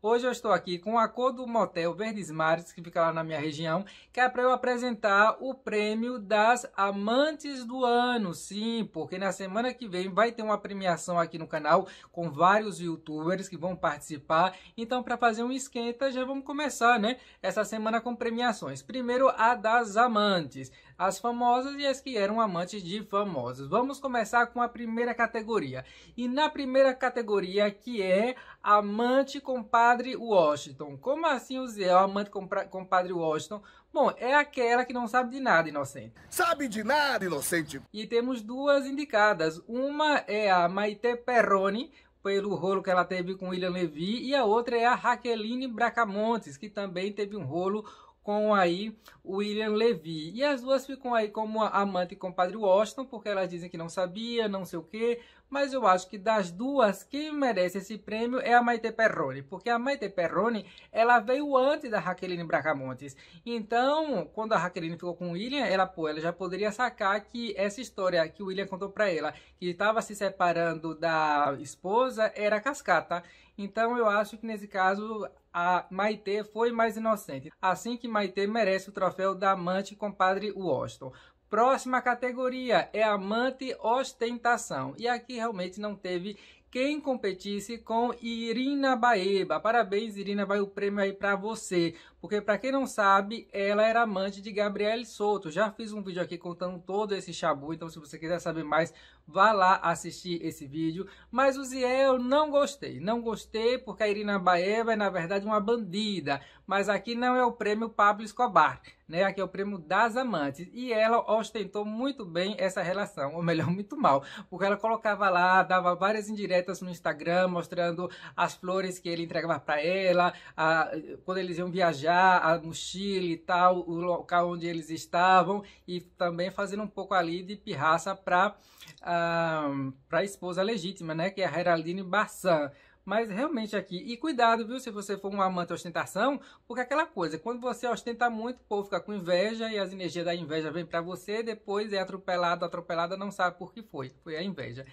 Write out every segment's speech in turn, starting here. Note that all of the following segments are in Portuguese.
Hoje eu estou aqui com a cor do motel Verdes Mares, que fica lá na minha região, que é para eu apresentar o prêmio das amantes do ano. Sim, porque na semana que vem vai ter uma premiação aqui no canal com vários youtubers que vão participar. Então, para fazer um esquenta, já vamos começar, né? Essa semana com premiações. Primeiro, a das amantes as famosas e as que eram amantes de famosos. Vamos começar com a primeira categoria. E na primeira categoria que é amante compadre Washington. Como assim o Zé é amante compadre Washington? Bom, é aquela que não sabe de nada, inocente. Sabe de nada, inocente. E temos duas indicadas. Uma é a Maite Perroni pelo rolo que ela teve com William Levy, e a outra é a Raqueline Bracamontes, que também teve um rolo com aí William Levy. E as duas ficam aí como amante e compadre Washington, porque elas dizem que não sabia, não sei o quê. Mas eu acho que das duas, quem merece esse prêmio é a Maite Perrone, porque a Maite Perrone, ela veio antes da Raqueline Bracamontes. Então, quando a Raqueline ficou com o William, ela, pô, ela já poderia sacar que essa história que o William contou para ela, que estava se separando da esposa, era cascata. Então, eu acho que nesse caso, a Maite foi mais inocente. Assim que Maite merece o troféu papel da amante compadre Washington. Próxima categoria é amante ostentação. E aqui realmente não teve quem competisse com Irina Baeba. Parabéns, Irina, vai o prêmio aí para você. Porque para quem não sabe, ela era amante de Gabriel Souto. Já fiz um vídeo aqui contando todo esse chabu, então se você quiser saber mais, vá lá assistir esse vídeo. Mas o Ziel não gostei. Não gostei porque a Irina Baeba é na verdade uma bandida, mas aqui não é o prêmio Pablo Escobar né, aqui é o prêmio das amantes. E ela ostentou muito bem essa relação, ou melhor, muito mal, porque ela colocava lá, dava várias indiretas no Instagram, mostrando as flores que ele entregava para ela, a, quando eles iam viajar, a mochila e tal, o local onde eles estavam, e também fazendo um pouco ali de pirraça para a ah, esposa legítima, né, que é a Heraldine Barçan mas realmente aqui. E cuidado, viu, se você for um amante da ostentação, porque aquela coisa, quando você ostenta muito, o povo fica com inveja e as energias da inveja vêm para você, depois é atropelado, atropelada, não sabe por que foi, foi a inveja.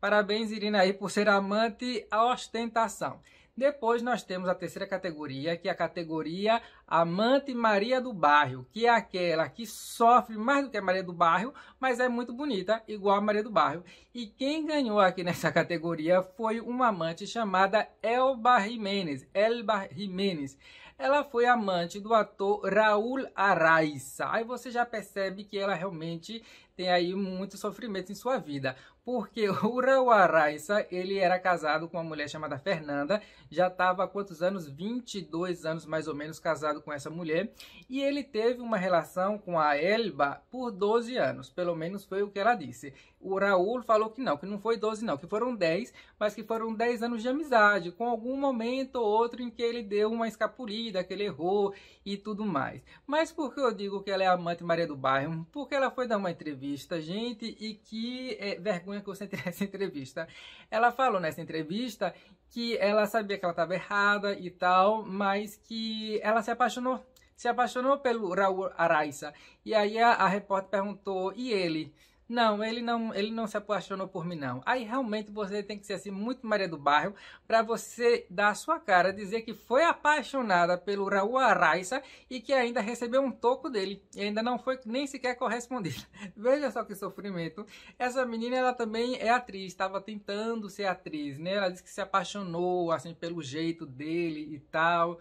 Parabéns, Irina, aí, por ser amante à ostentação. Depois nós temos a terceira categoria, que é a categoria Amante Maria do Bairro, que é aquela que sofre mais do que a Maria do Bairro, mas é muito bonita, igual a Maria do Bairro. E quem ganhou aqui nessa categoria foi uma amante chamada Elba Jimenez. Elba Jimenez. Ela foi amante do ator Raul Araiza. Aí você já percebe que ela realmente tem aí muito sofrimento em sua vida, porque o Urauaraissa, ele era casado com uma mulher chamada Fernanda, já estava há quantos anos? 22 anos mais ou menos casado com essa mulher, e ele teve uma relação com a Elba por 12 anos, pelo menos foi o que ela disse. O Raul falou que não, que não foi 12 não, que foram 10, mas que foram 10 anos de amizade, com algum momento ou outro em que ele deu uma escapulida, que ele errou e tudo mais. Mas por que eu digo que ela é amante Maria do Bairro? Porque ela foi dar uma entrevista entrevista, gente, e que é, vergonha que eu senti nessa entrevista. Ela falou nessa entrevista que ela sabia que ela estava errada e tal, mas que ela se apaixonou. Se apaixonou pelo Raul Araiza. E aí a, a repórter perguntou, e ele? Não, ele não, ele não se apaixonou por mim, não. Aí realmente você tem que ser assim, muito Maria do Bairro, para você dar a sua cara, dizer que foi apaixonada pelo Raul Araiza e que ainda recebeu um toco dele. E ainda não foi nem sequer correspondida. Veja só que sofrimento. Essa menina, ela também é atriz, estava tentando ser atriz, né? Ela disse que se apaixonou, assim, pelo jeito dele e tal.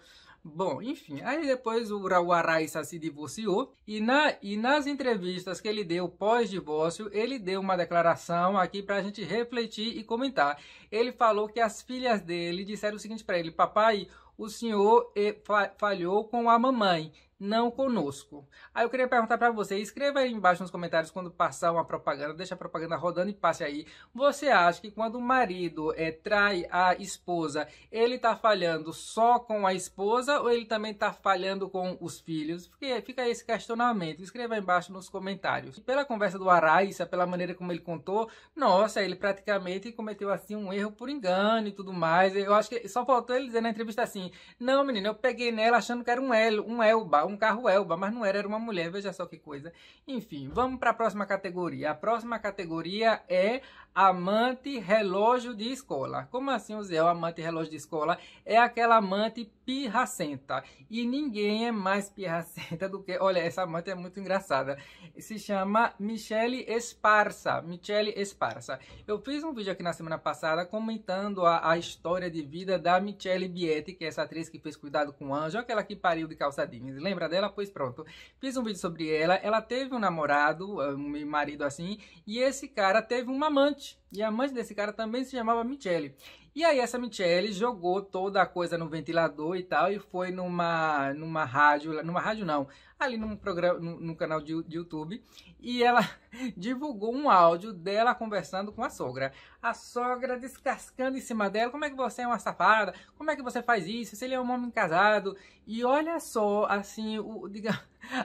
Bom, enfim, aí depois o Rawaraissa se divorciou e, na, e nas entrevistas que ele deu pós-divórcio, ele deu uma declaração aqui para a gente refletir e comentar. Ele falou que as filhas dele disseram o seguinte para ele, papai, o senhor eh, falhou com a mamãe não conosco. Aí eu queria perguntar para você, escreva aí embaixo nos comentários quando passar uma propaganda, deixa a propaganda rodando e passe aí. Você acha que quando o marido é, trai a esposa, ele tá falhando só com a esposa ou ele também tá falhando com os filhos? Fica, fica esse questionamento, escreva aí embaixo nos comentários. E pela conversa do Araíssa, pela maneira como ele contou, nossa, ele praticamente cometeu assim um erro por engano e tudo mais. Eu acho que só faltou ele dizer na entrevista assim, não menina, eu peguei nela achando que era um, L, um elba, um carro Elba, mas não era, era uma mulher, veja só que coisa. Enfim, vamos para a próxima categoria. A próxima categoria é amante relógio de escola. Como assim, José? É o amante relógio de escola é aquela amante pirracenta. E ninguém é mais pirracenta do que... Olha, essa amante é muito engraçada. Se chama Michele Esparsa. Michele Esparsa. Eu fiz um vídeo aqui na semana passada comentando a, a história de vida da Michele Bietti, que é essa atriz que fez Cuidado com o Anjo, aquela que pariu de calça jeans. Lembra dela? Pois pronto. Fiz um vídeo sobre ela. Ela teve um namorado, eh, um marido assim, e esse cara teve um amante amante. E a amante desse cara também se chamava Michele. E aí essa Michele jogou toda a coisa no ventilador e tal, e foi numa, numa rádio, numa rádio não, ali num programa, no canal de, de, YouTube, e ela divulgou um áudio dela conversando com a sogra. A sogra descascando em cima dela, como é que você é uma safada, como é que você faz isso, se ele é um homem casado, e olha só, assim, o, diga,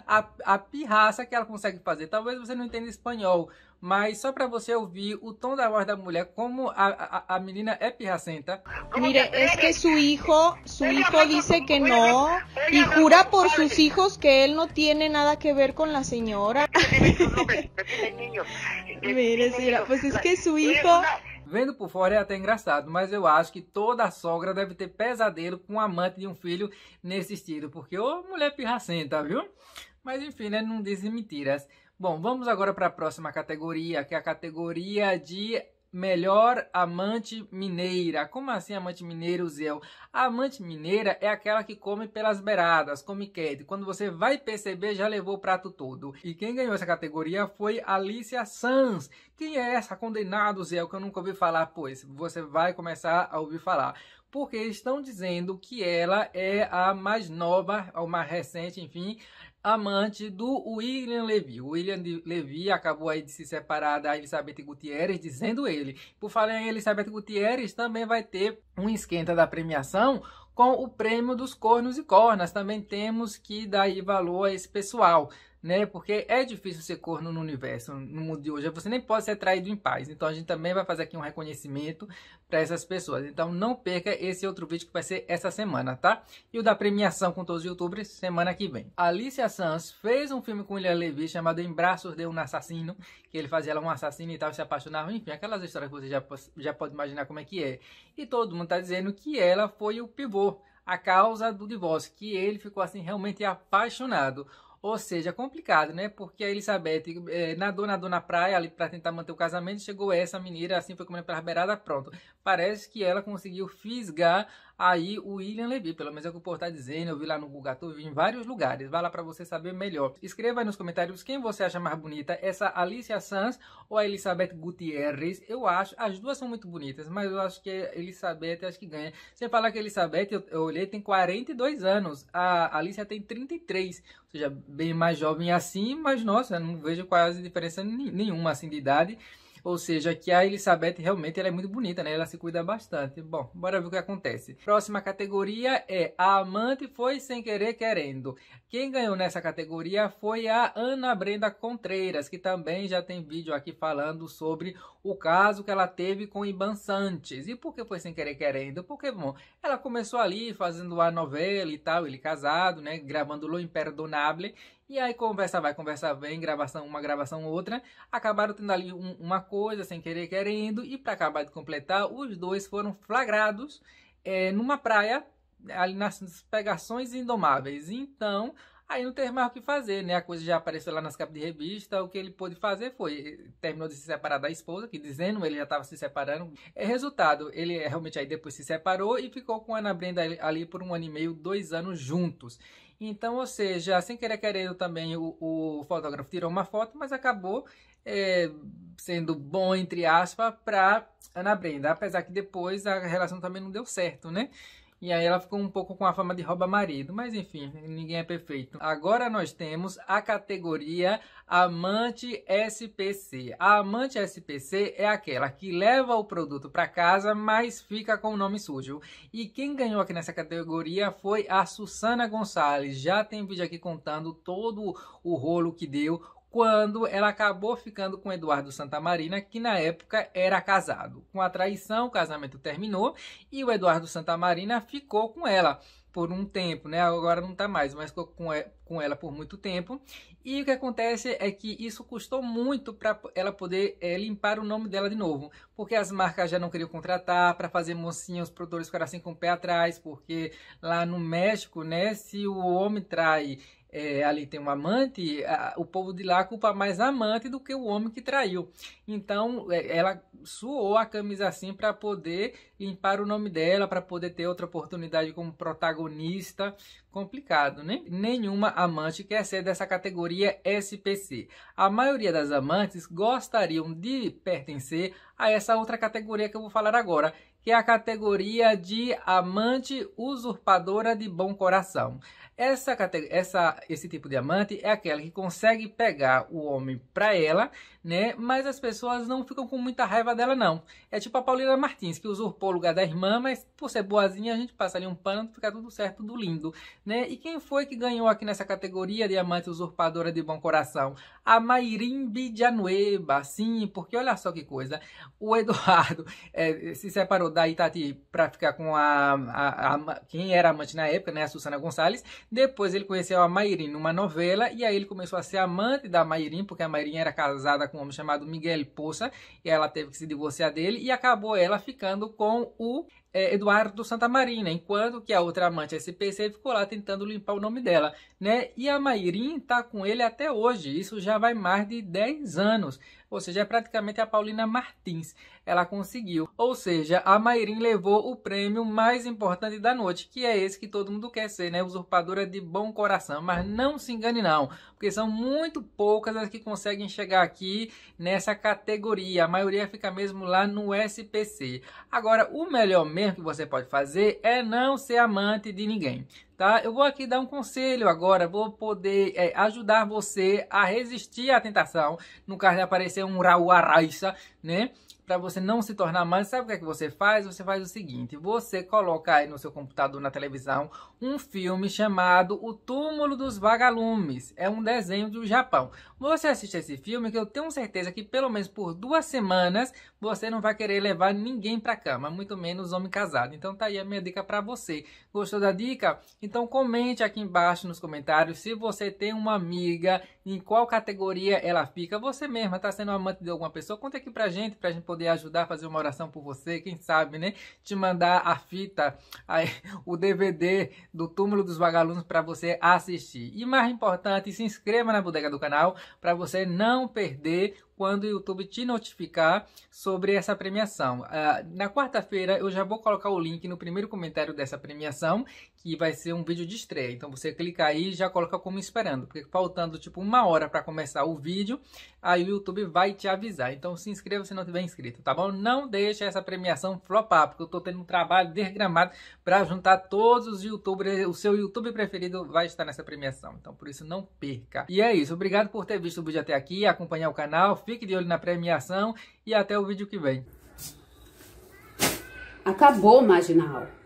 a, a pirraça que ela consegue fazer. Talvez você não entenda espanhol, mas só para você ouvir o tom da voz da mulher, como a, a, a menina é pirracenta. Mire, es que su hijo, su hijo dice que no y jura por sus hijos que él no tiene nada que ver con la señora. Mire, señora, pues es que su hijo... Vendo por fora é até engraçado, mas eu acho que toda sogra deve ter pesadelo com um amante de um filho nesse estilo, porque ô mulher pirracenta, viu? Mas enfim, né? Não dizem mentiras. Bom, vamos agora para a próxima categoria, que é a categoria de melhor amante mineira. Como assim amante mineira, Uziel? A amante mineira é aquela que come pelas beiradas, come quieto. Quando você vai perceber, já levou o prato todo. E quem ganhou essa categoria foi Alicia Sanz. Quem é essa condenada, Uziel, que eu nunca ouvi falar? Pois, você vai começar a ouvir falar porque estão dizendo que ela é a mais nova, a mais recente, enfim, amante do William Levy. O William Levy acabou aí de se separar da Elizabeth Gutierrez, dizendo ele. Por falar em Elizabeth Gutierrez, também vai ter um esquenta da premiação com o prêmio dos cornos e cornas. Também temos que dar valor a esse pessoal né? Porque é difícil ser corno no universo, no mundo de hoje. Você nem pode ser traído em paz. Então a gente também vai fazer aqui um reconhecimento para essas pessoas. Então não perca esse outro vídeo que vai ser essa semana, tá? E o da premiação com todos os youtubers, semana que vem. Alicia Sanz fez um filme com William Levy chamado Em Braços de um Assassino, que ele fazia ela um assassino e tal, se apaixonava, enfim, aquelas histórias que você já, já pode imaginar como é que é. E todo mundo tá dizendo que ela foi o pivô a causa do divórcio, que ele ficou assim realmente apaixonado. Ou seja, é complicado, né? Porque a Elizabeth é, nadou, nadou na praia ali para tentar manter o casamento, chegou essa menina, assim foi comendo pela beirada, pronto. Parece que ela conseguiu fisgar aí o William Levy, pelo menos é o que o povo tá dizendo, eu vi lá no Google, eu vi em vários lugares, vai lá para você saber melhor. Escreva aí nos comentários quem você acha mais bonita, essa Alicia Sanz ou a Elizabeth Gutierrez, eu acho, as duas são muito bonitas, mas eu acho que a Elizabeth, acho que ganha. Sem falar que a Elizabeth, eu, eu olhei, tem 42 anos, a Alicia tem 33, ou seja, bem mais jovem assim, mas nossa, não vejo quase diferença nenhuma assim de idade, ou seja, que a Elizabeth realmente ela é muito bonita, né? Ela se cuida bastante. Bom, bora ver o que acontece. Próxima categoria é A Amante Foi Sem Querer Querendo. Quem ganhou nessa categoria foi a Ana Brenda Contreiras, que também já tem vídeo aqui falando sobre o caso que ela teve com Iban Sanches. E por que foi sem querer querendo? Porque, bom, ela começou ali fazendo a novela e tal, ele casado, né? Gravando Lo Imperdonable. E aí conversa vai, conversa vem, gravação uma, gravação outra. Acabaram tendo ali um, uma coisa sem querer querendo. E para acabar de completar, os dois foram flagrados é, numa praia, ali nas pegações indomáveis. Então, aí não teve mais o que fazer, né? A coisa já apareceu lá nas capas de revista. O que ele pôde fazer foi, eh, terminou de se separar da esposa, que dizendo ele já estava se separando. É, resultado, ele é, realmente aí depois se separou e ficou com a Ana Brenda ali, ali por um ano e meio, dois anos juntos. Então, ou seja, sem querer querendo também, o, o fotógrafo tirou uma foto, mas acabou é, sendo bom, entre aspas, para Ana Brenda. Apesar que depois a relação também não deu certo, né? E aí ela ficou um pouco com a fama de rouba marido, mas enfim, ninguém é perfeito. Agora nós temos a categoria amante SPC. A amante SPC é aquela que leva o produto para casa, mas fica com o nome sujo. E quem ganhou aqui nessa categoria foi a Susana Gonçalves. Já tem vídeo aqui contando todo o rolo que deu quando ela acabou ficando com Eduardo Santamarina, que na época era casado. Com a traição, o casamento terminou e o Eduardo Santamarina ficou com ela por um tempo, né? Agora não tá mais, mas ficou com ela por muito tempo. E o que acontece é que isso custou muito para ela poder é, limpar o nome dela de novo, porque as marcas já não queriam contratar para fazer mocinha, os produtores ficaram assim com o pé atrás, porque lá no México, né, se o homem trai é, ali tem um amante, a, o povo de lá culpa mais a amante do que o homem que traiu. Então é, ela suou a camisa assim para poder limpar o nome dela, para poder ter outra oportunidade como protagonista. Complicado, né? Nenhuma amante quer ser dessa categoria SPC. A maioria das amantes gostariam de pertencer a essa outra categoria que eu vou falar agora, que é a categoria de amante usurpadora de bom coração. Essa, essa, esse tipo de amante é aquela que consegue pegar o homem para ela, né? Mas as pessoas não ficam com muita raiva dela, não. É tipo a Paulina Martins, que usurpou o lugar da irmã, mas por ser boazinha, a gente passa ali um pano, fica tudo certo, tudo lindo, né? E quem foi que ganhou aqui nessa categoria de amante usurpadora de bom coração? A Mairim Bidianueba, sim, porque olha só que coisa. O Eduardo é, se separou da Itati para ficar com a, a, a, quem era amante na época, né? A Susana Gonçalves depois ele conheceu a Mairim numa novela e aí ele começou a ser amante da Mairim, porque a Mairim era casada com um homem chamado Miguel Poça e ela teve que se divorciar dele e acabou ela ficando com o é, Eduardo Santamarina, enquanto que a outra amante SPC ficou lá tentando limpar o nome dela, né? E a Mairim tá com ele até hoje, isso já vai mais de 10 anos, ou seja, é praticamente a Paulina Martins, ela conseguiu. Ou seja, a Mairim levou o prêmio mais importante da noite, que é esse que todo mundo quer ser, né? Usurpadora de bom coração, mas não se engane não, porque são muito poucas as que conseguem chegar aqui nessa categoria, a maioria fica mesmo lá no SPC. Agora, o melhor mesmo que você pode fazer é não ser amante de ninguém, tá? Eu vou aqui dar um conselho agora, vou poder é, ajudar você a resistir à tentação, no caso de aparecer um Raul Araiza, né? para você não se tornar amante, sabe o que é que você faz? Você faz o seguinte: você coloca aí no seu computador, na televisão, um filme chamado O Túmulo dos Vagalumes. É um desenho do Japão. Você assiste esse filme que eu tenho certeza que pelo menos por duas semanas você não vai querer levar ninguém para cama, muito menos homem casado. Então tá aí a minha dica para você. Gostou da dica? Então comente aqui embaixo nos comentários se você tem uma amiga, em qual categoria ela fica. Você mesma tá sendo amante de alguma pessoa? Conta aqui pra gente, pra gente poder poder ajudar a fazer uma oração por você, quem sabe, né? Te mandar a fita, a, o DVD do Túmulo dos Vagalumes para você assistir. E mais importante, se inscreva na bodega do canal para você não perder quando o YouTube te notificar sobre essa premiação. Uh, na quarta-feira eu já vou colocar o link no primeiro comentário dessa premiação, que vai ser um vídeo de estreia. Então você clica aí e já coloca como esperando, porque faltando tipo uma hora para começar o vídeo, aí o YouTube vai te avisar. Então se inscreva se não tiver inscrito, tá bom? Não deixe essa premiação flopar, porque eu estou tendo um trabalho desgramado para juntar todos os youtubers, o seu YouTube preferido vai estar nessa premiação. Então por isso não perca. E é isso, obrigado por ter visto o vídeo até aqui, acompanhar o canal, fique de olho na premiação e até o vídeo que vem. Acabou, Marginal!